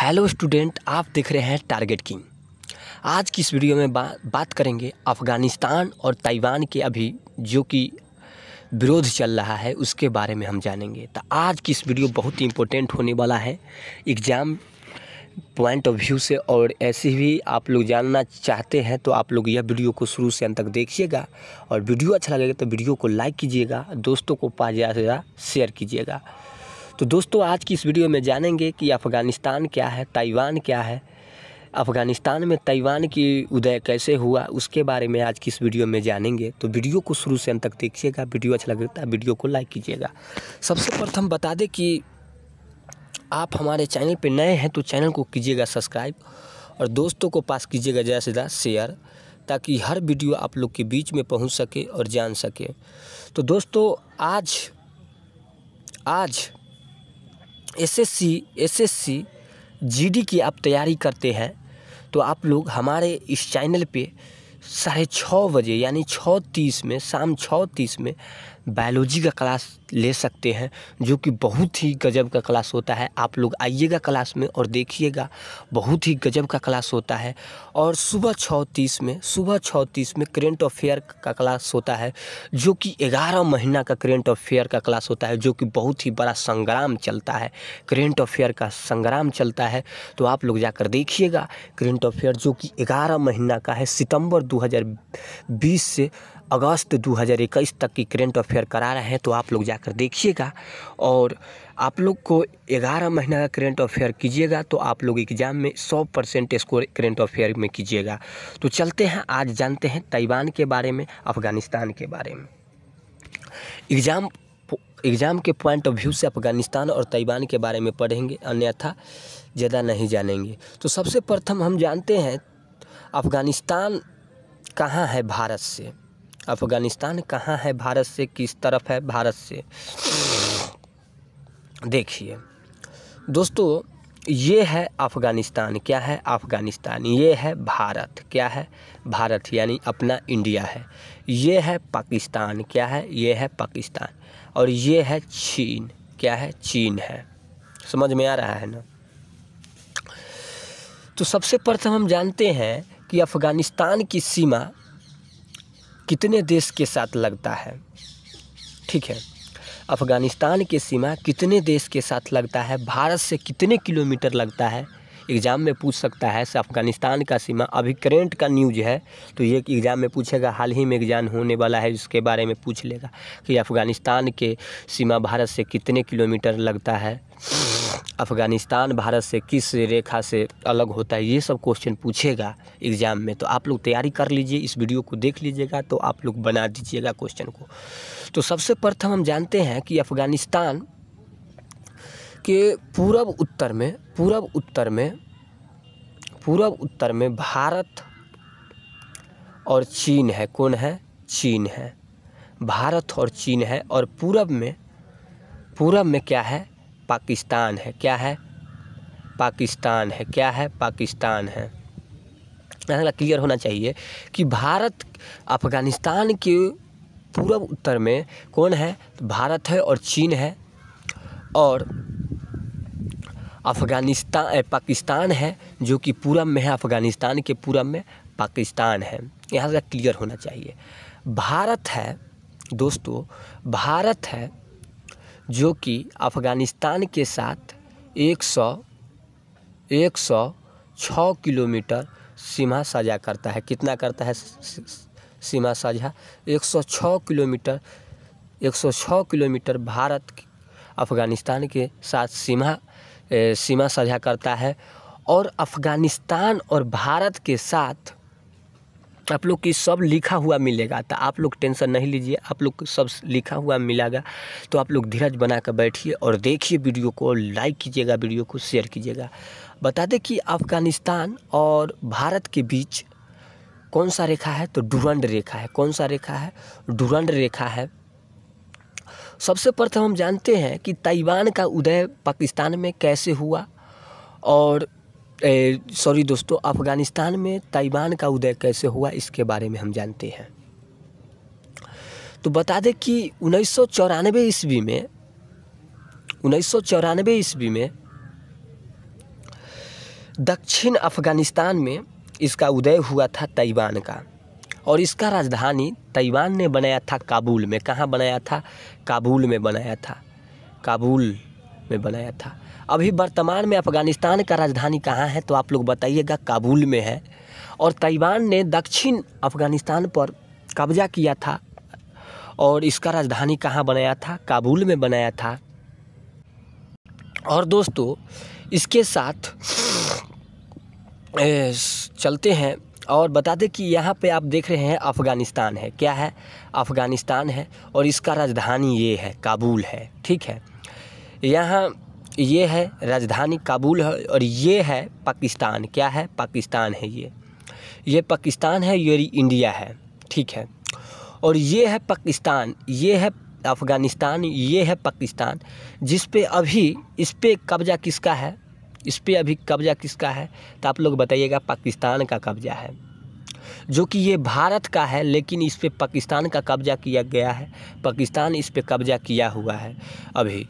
hello student आप देख रहे हैं टारगेट किंग आज की इस वीडियो में बा, बात करेंगे अफ़गानिस्तान और ताइवान के अभी जो कि विरोध चल रहा है उसके बारे में हम जानेंगे तो आज की इस वीडियो बहुत ही इम्पोर्टेंट होने वाला है एग्ज़ाम पॉइंट ऑफ व्यू से और ऐसे भी आप लोग जानना चाहते हैं तो आप लोग यह वीडियो को शुरू से अंत तक देखिएगा और वीडियो अच्छा लगेगा तो वीडियो को लाइक कीजिएगा दोस्तों को पास ज़्यादा से ज़्यादा शेयर कीजिएगा तो दोस्तों आज की इस वीडियो में जानेंगे कि अफ़गानिस्तान क्या है ताइवान क्या है अफ़गानिस्तान में ताइवान की उदय कैसे हुआ उसके बारे में आज की इस वीडियो में जानेंगे तो वीडियो को शुरू से अंत तक देखिएगा वीडियो अच्छा लगता तो है वीडियो को लाइक कीजिएगा सबसे प्रथम बता दें कि आप हमारे चैनल पर नए हैं तो चैनल को कीजिएगा सब्सक्राइब और दोस्तों को पास कीजिएगा ज़्यादा से ज़्यादा शेयर ताकि हर वीडियो आप लोग के बीच में पहुंच सके और जान सके तो दोस्तों आज आज एसएससी एसएससी जीडी की आप तैयारी करते हैं तो आप लोग हमारे इस चैनल पे साढ़े छः बजे यानी छः तीस में शाम छः तीस में बायोलॉजी का क्लास ले सकते हैं जो कि बहुत ही गजब का क्लास होता है आप लोग आइएगा क्लास में और देखिएगा बहुत ही गजब का क्लास होता है और सुबह छः तीस में सुबह छः तीस में करेंट अफेयर का क्लास होता है जो कि ग्यारह महीना का करेंट अफेयर का क्लास होता है जो कि बहुत ही बड़ा संग्राम चलता है करेंट अफेयर का संग्राम चलता है तो आप लोग जाकर देखिएगा करेंट अफेयर जो कि ग्यारह महीना का है सितंबर दो से अगस्त 2021 तक की करेंट अफेयर करा रहे हैं तो आप लोग जाकर देखिएगा और आप लोग को 11 महीना का करेंट अफेयर कीजिएगा तो आप लोग एग्ज़ाम में 100 परसेंट स्कोर करेंट अफेयर में कीजिएगा तो चलते हैं आज जानते हैं ताइवान के बारे में अफ़गानिस्तान के बारे में एग्ज़ाम एग्ज़ाम के पॉइंट ऑफ व्यू से अफ़गानिस्तान और ताइवान के बारे में पढ़ेंगे अन्यथा ज़्यादा नहीं जानेंगे तो सबसे प्रथम हम जानते हैं अफ़गानिस्तान कहाँ है भारत से अफ़गानिस्तान कहाँ है भारत से किस तरफ है भारत से देखिए दोस्तों ये है अफ़गानिस्तान क्या है अफ़गानिस्तान ये है भारत क्या है भारत यानी अपना इंडिया है ये है पाकिस्तान क्या है ये है पाकिस्तान और ये है चीन क्या है चीन है समझ में आ रहा है ना तो सबसे प्रथम हम जानते हैं कि अफ़गानिस्तान की सीमा कितने देश के साथ लगता है ठीक है अफ़गानिस्तान के सीमा कितने देश के साथ लगता है भारत से कितने किलोमीटर लगता है एग्ज़ाम में पूछ सकता है अफ़गानिस्तान का सीमा अभी करेंट का न्यूज है तो ये एग्ज़ाम में पूछेगा हाल ही में एग्ज़ाम होने वाला है इसके बारे में पूछ लेगा कि अफ़गानिस्तान के सीमा भारत से कितने किलोमीटर लगता है अफ़गानिस्तान भारत से किस रेखा से अलग होता है ये सब क्वेश्चन पूछेगा एग्ज़ाम में तो आप लोग तैयारी कर लीजिए इस वीडियो को देख लीजिएगा तो आप लोग बना दीजिएगा क्वेश्चन को तो सबसे प्रथम हम जानते हैं कि अफ़गानिस्तान के पूरब उत्तर में पूरब उत्तर में पूरब उत्तर में भारत और चीन है कौन है चीन है भारत और चीन है और पूरब में पूरब में क्या है पाकिस्तान है क्या है पाकिस्तान है क्या है पाकिस्तान है अगला क्लियर होना चाहिए कि भारत अफ़गानिस्तान के पूर्व उत्तर में कौन है तो भारत है और चीन है और अफ़गानिस्तान पाकिस्तान है जो कि पूरब में है अफ़गानिस्तान के पूरब में पाकिस्तान है यहाँ से क्लियर होना चाहिए भारत है दोस्तों भारत है जो कि अफ़गानिस्तान के साथ एक सौ एक सौ छः किलोमीटर सीमा साझा करता है कितना करता है सीमा साझा एक सौ छः किलोमीटर एक सौ छः किलोमीटर भारत अफ़गानिस्तान के साथ सीमा ए, सीमा साझा करता है और अफ़गानिस्तान और भारत के साथ आप लोग की सब लिखा हुआ मिलेगा तो आप लोग टेंशन नहीं लीजिए आप लोग सब लिखा हुआ मिलेगा तो आप लोग धीरज बना कर बैठिए और देखिए वीडियो को लाइक कीजिएगा वीडियो को शेयर कीजिएगा बता दें कि अफ़गानिस्तान और भारत के बीच कौन सा रेखा है तो डुरंड रेखा है कौन सा रेखा है डुरंड रेखा है सबसे प्रथम हम जानते हैं कि ताइवान का उदय पाकिस्तान में कैसे हुआ और सॉरी दोस्तों अफ़गानिस्तान में ताइवान का उदय कैसे हुआ इसके बारे में हम जानते हैं तो बता दें कि उन्नीस सौ चौरानवे ईस्वी में उन्नीस सौ चौरानवे ईस्वी में दक्षिण अफ़गानिस्तान में इसका उदय हुआ था ताइवान का और इसका राजधानी ताइवान ने बनाया था काबुल में कहाँ बनाया था काबुल में बनाया था काबुल में बनाया था अभी वर्तमान में अफ़गानिस्तान का राजधानी कहाँ है तो आप लोग बताइएगा काबुल में है और ताइवान ने दक्षिण अफ़गानिस्तान पर कब्जा किया था और इसका राजधानी कहाँ बनाया था काबुल में बनाया था और दोस्तों इसके साथ चलते हैं और बता दें कि यहाँ पे आप देख रहे हैं अफ़गानिस्तान है क्या है अफ़गानिस्तान है और इसका राजधानी ये है काबुल है ठीक है यहाँ ये है राजधानी काबुल है और ये है पाकिस्तान क्या है पाकिस्तान है ये ये पाकिस्तान है ये इंडिया है ठीक है और ये है पाकिस्तान ये है अफ़गानिस्तान ये है पाकिस्तान जिस पे अभी इस पे कब्जा किसका है इस पे अभी कब्जा किसका है तो आप लोग बताइएगा पाकिस्तान का कब्जा है जो कि ये भारत का है लेकिन इस पर पाकिस्तान का कब्जा किया गया है पाकिस्तान इस पर कब्जा किया हुआ है अभी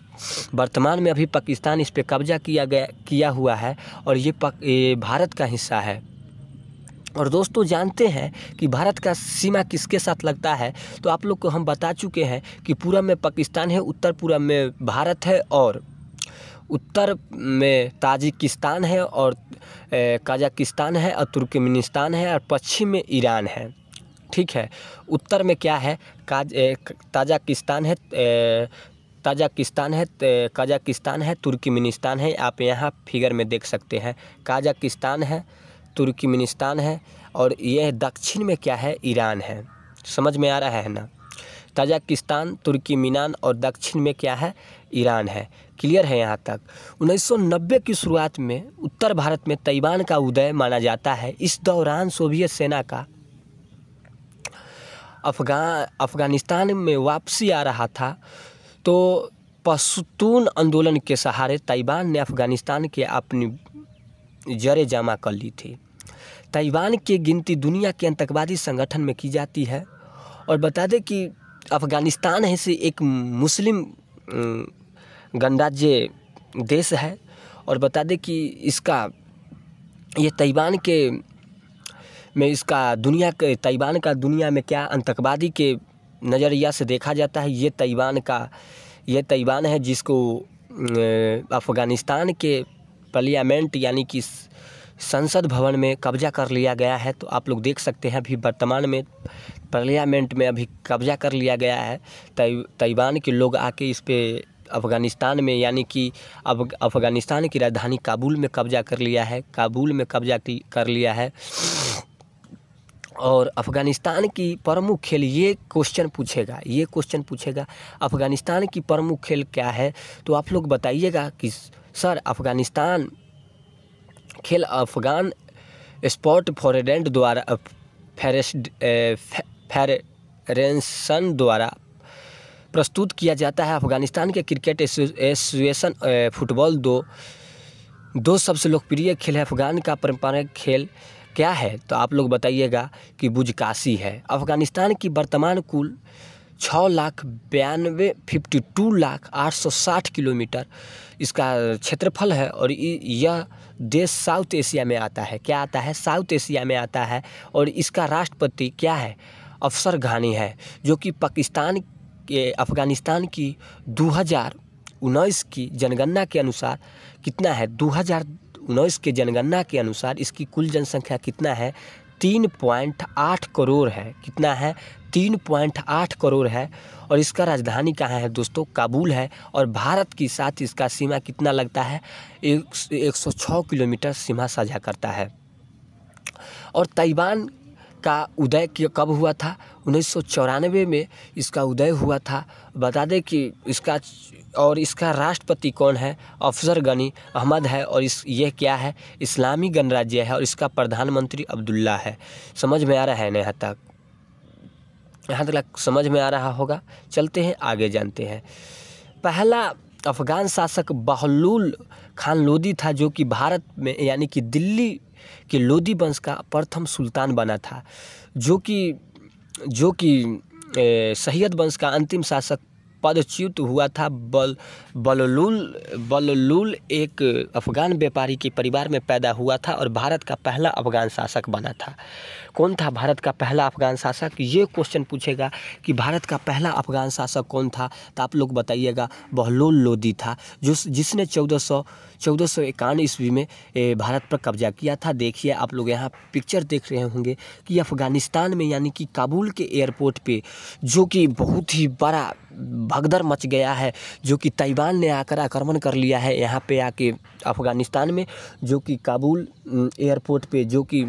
वर्तमान में अभी पाकिस्तान इस पर कब्जा किया गया किया हुआ है और ये, पक, ये भारत का हिस्सा है और दोस्तों जानते हैं कि भारत का सीमा किसके साथ लगता है तो आप लोग को हम बता चुके हैं कि पूरब में पाकिस्तान है उत्तर पूरब में भारत है और उत्तर में ताजिकिस्तान है और कजाकिस्तान है और तुर्कमेनिस्तान है और पश्चिम में ईरान है ठीक है उत्तर में क्या है काज ताजाकिस्तान है ताजाकिस्तान है कजाकिस्तान है तुर्कमेनिस्तान है आप यहाँ फिगर में देख सकते हैं काजाकिस्तान है तुर्कमेनिस्तान है और यह दक्षिण में क्या है ईरान है समझ में आ रहा है ना ताजाकिस्तान तुर्की मीनान और दक्षिण में क्या है ईरान है क्लियर है यहाँ तक 1990 की शुरुआत में उत्तर भारत में ताइवान का उदय माना जाता है इस दौरान सोवियत सेना का अफगान अफगानिस्तान में वापसी आ रहा था तो पश्तून आंदोलन के सहारे ताइवान ने अफगानिस्तान के अपनी जड़ें जमा कर ली थी ताइवान की गिनती दुनिया के आतंकवादी संगठन में की जाती है और बता दें कि अफगानिस्तान है से एक मुस्लिम गणराज्य देश है और बता दें कि इसका ये ताइवान के में इसका दुनिया के ताइवान का दुनिया में क्या आतंकवादी के नज़रिया से देखा जाता है ये ताइवान का ये ताइवान है जिसको अफ़गानिस्तान के पार्लियामेंट यानी कि संसद भवन में कब्जा कर लिया गया है तो आप लोग देख सकते हैं अभी वर्तमान में पार्लियामेंट में अभी कब्जा कर लिया गया है ताइवान के लोग आके इस पर अफ़गानिस्तान में यानी कि अब अफ़गानिस्तान की राजधानी काबुल में कब्जा कर लिया है काबुल में कब्जा कर लिया है और अफ़गानिस्तान की प्रमुख खेल ये क्वेश्चन पूछेगा ये क्वेश्चन पूछेगा अफ़गानिस्तान की प्रमुख खेल क्या है तो आप लोग बताइएगा कि सर अफ़गानिस्तान खेल अफ़गान स्पोर्ट फॉरेडेंट द्वारा फेरेस्ट फेरेंसन द्वारा प्रस्तुत किया जाता है अफगानिस्तान के क्रिकेट एसोसिएशन फुटबॉल दो दो सबसे लोकप्रिय खेल है अफगान का पारंपरिक खेल क्या है तो आप लोग बताइएगा कि बुजकाशी है अफगानिस्तान की वर्तमान कुल छः लाख बयानवे फिफ्टी टू लाख आठ सौ साठ किलोमीटर इसका क्षेत्रफल है और यह देश साउथ एशिया में आता है क्या आता है साउथ एशिया में आता है और इसका राष्ट्रपति क्या है अफसर घानी है जो कि पाकिस्तान अफ़गानिस्तान की दो हज़ार उन्नीस की जनगणना के अनुसार कितना है दो हज़ार उन्नीस के जनगणना के अनुसार इसकी कुल जनसंख्या कितना है तीन पॉइंट आठ करोड़ है कितना है तीन पॉइंट आठ करोड़ है और इसका राजधानी कहाँ है दोस्तों काबुल है और भारत के साथ इसका सीमा कितना लगता है एक, एक सौ छः किलोमीटर सीमा साझा करता है और ताइवान का उदय कब हुआ था उन्नीस में इसका उदय हुआ था बता दें कि इसका और इसका राष्ट्रपति कौन है अफजर गनी अहमद है और इस यह क्या है इस्लामी गणराज्य है और इसका प्रधानमंत्री अब्दुल्ला है समझ में आ रहा है यहाँ तक यहाँ तक समझ में आ रहा होगा चलते हैं आगे जानते हैं पहला अफ़गान शासक बहलूल खान लोदी था जो कि भारत में यानी कि दिल्ली कि लोदी वंश का प्रथम सुल्तान बना था जो कि जो कि सैयद वंश का अंतिम शासक पदच्युत हुआ था बल बललूल बललूल एक अफ़गान व्यापारी के परिवार में पैदा हुआ था और भारत का पहला अफ़गान शासक बना था कौन था भारत का पहला अफ़गान शासक ये क्वेश्चन पूछेगा कि भारत का पहला अफ़गान शासक कौन था तो आप लोग बताइएगा बहलोल लोदी था जिस जिसने चौदह सौ चौदह सौ इक्यानवे ईस्वी में भारत पर कब्जा किया था देखिए आप लोग यहाँ पिक्चर देख रहे होंगे कि अफ़गानिस्तान में यानी कि काबुल के एयरपोर्ट पे जो कि बहुत ही बड़ा भगदर मच गया है जो कि ताइवान ने आकर आक्रमण कर लिया है यहाँ पे आके अफ़गानिस्तान में जो कि काबुल एयरपोर्ट पर जो कि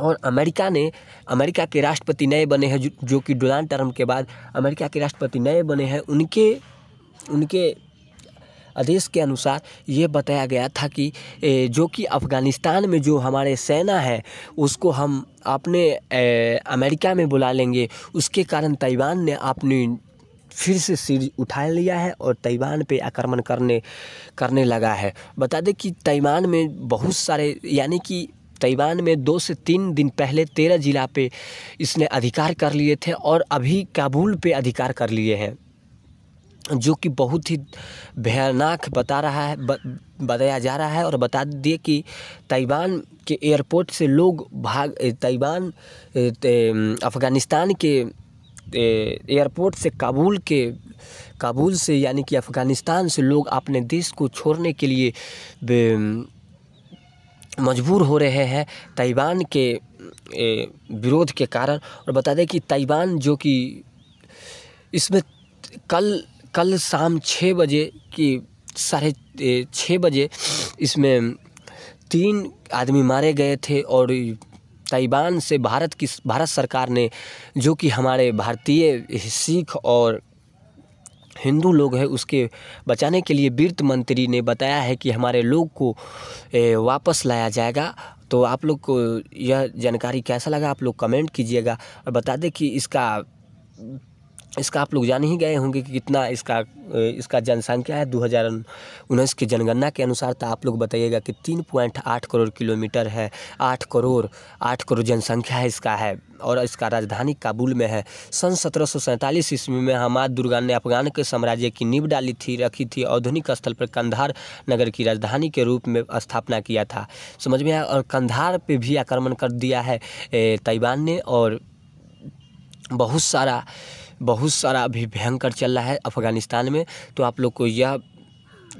और अमेरिका ने अमेरिका के राष्ट्रपति नए बने हैं जो, जो कि डोनाल्ड ट्रंप के बाद अमेरिका के राष्ट्रपति नए बने हैं उनके उनके आदेश के अनुसार ये बताया गया था कि जो कि अफ़गानिस्तान में जो हमारे सेना है उसको हम अपने अमेरिका में बुला लेंगे उसके कारण ताइवान ने अपनी फिर से सिर उठा लिया है और ताइवान पे आक्रमण करने करने लगा है बता दें कि ताइवान में बहुत सारे यानी कि ताइवान में दो से तीन दिन पहले तेरह जिला पे इसने अधिकार कर लिए थे और अभी काबुल पे अधिकार कर लिए हैं जो कि बहुत ही भयानक बता रहा है बताया जा रहा है और बता दिए कि ताइवान के एयरपोर्ट से लोग भाग ताइवान अफ़गानिस्तान के एयरपोर्ट से काबुल के काबुल से यानी कि अफ़गानिस्तान से लोग अपने देश को छोड़ने के लिए मजबूर हो रहे हैं ताइवान के विरोध के कारण और बता दें कि ताइवान जो कि इसमें कल कल शाम छः बजे की साढ़े छः बजे इसमें तीन आदमी मारे गए थे और ताइवान से भारत की भारत सरकार ने जो कि हमारे भारतीय सिख और हिंदू लोग हैं उसके बचाने के लिए वित्त मंत्री ने बताया है कि हमारे लोग को वापस लाया जाएगा तो आप लोग को यह जानकारी कैसा लगा आप लोग कमेंट कीजिएगा और बता दें कि इसका इसका आप लोग जान ही गए होंगे कि कितना इसका इसका जनसंख्या है दो हज़ार उन्नीस की जनगणना के अनुसार तो आप लोग बताइएगा कि तीन पॉइंट आठ करोड़ किलोमीटर है आठ करोड़ आठ करोड़ जनसंख्या है इसका है और इसका राजधानी काबुल में है सन सत्रह सौ ईस्वी में हमाद दुर्गा ने अफगान के साम्राज्य की नींव डाली थी रखी थी आधुनिक स्थल पर कंधार नगर की राजधानी के रूप में स्थापना किया था समझ में आया और कंधार पर भी आक्रमण कर दिया है ताइवान ने और बहुत सारा बहुत सारा अभी भयंकर चल रहा है अफ़गानिस्तान में तो आप लोग को यह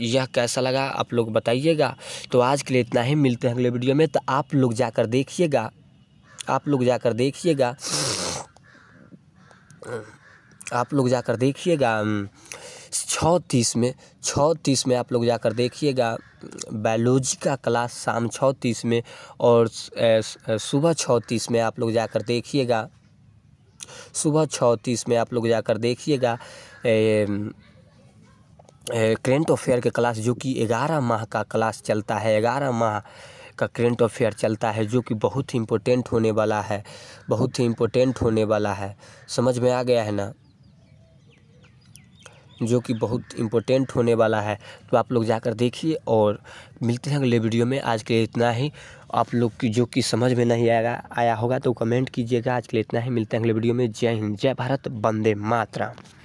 यह कैसा लगा आप लोग बताइएगा तो आज के लिए इतना ही मिलते हैं अगले वीडियो में तो आप लोग जाकर देखिएगा आप लोग जाकर देखिएगा आप लोग जाकर देखिएगा छः तीस में छः तीस में आप लोग जाकर देखिएगा बायोलॉजी का क्लास शाम छः तीस में और सुबह छः तीस में आप लोग जाकर देखिएगा सुबह छः तीस में आप लोग जाकर देखिएगा करेंट अफेयर के क्लास जो कि ग्यारह माह का क्लास चलता है ग्यारह माह का करेंट अफेयर चलता है जो कि बहुत ही इम्पोर्टेंट होने वाला है बहुत ही इम्पोर्टेंट होने वाला है समझ में आ गया है ना जो कि बहुत इम्पोर्टेंट होने वाला है तो आप लोग जाकर देखिए और मिलते हैं अगले वीडियो में आज के लिए इतना ही आप लोग की जो कि समझ में नहीं आएगा आया होगा तो कमेंट कीजिएगा आज के लिए इतना ही मिलते हैं अगले वीडियो में जय हिंद जय भारत वंदे मातरम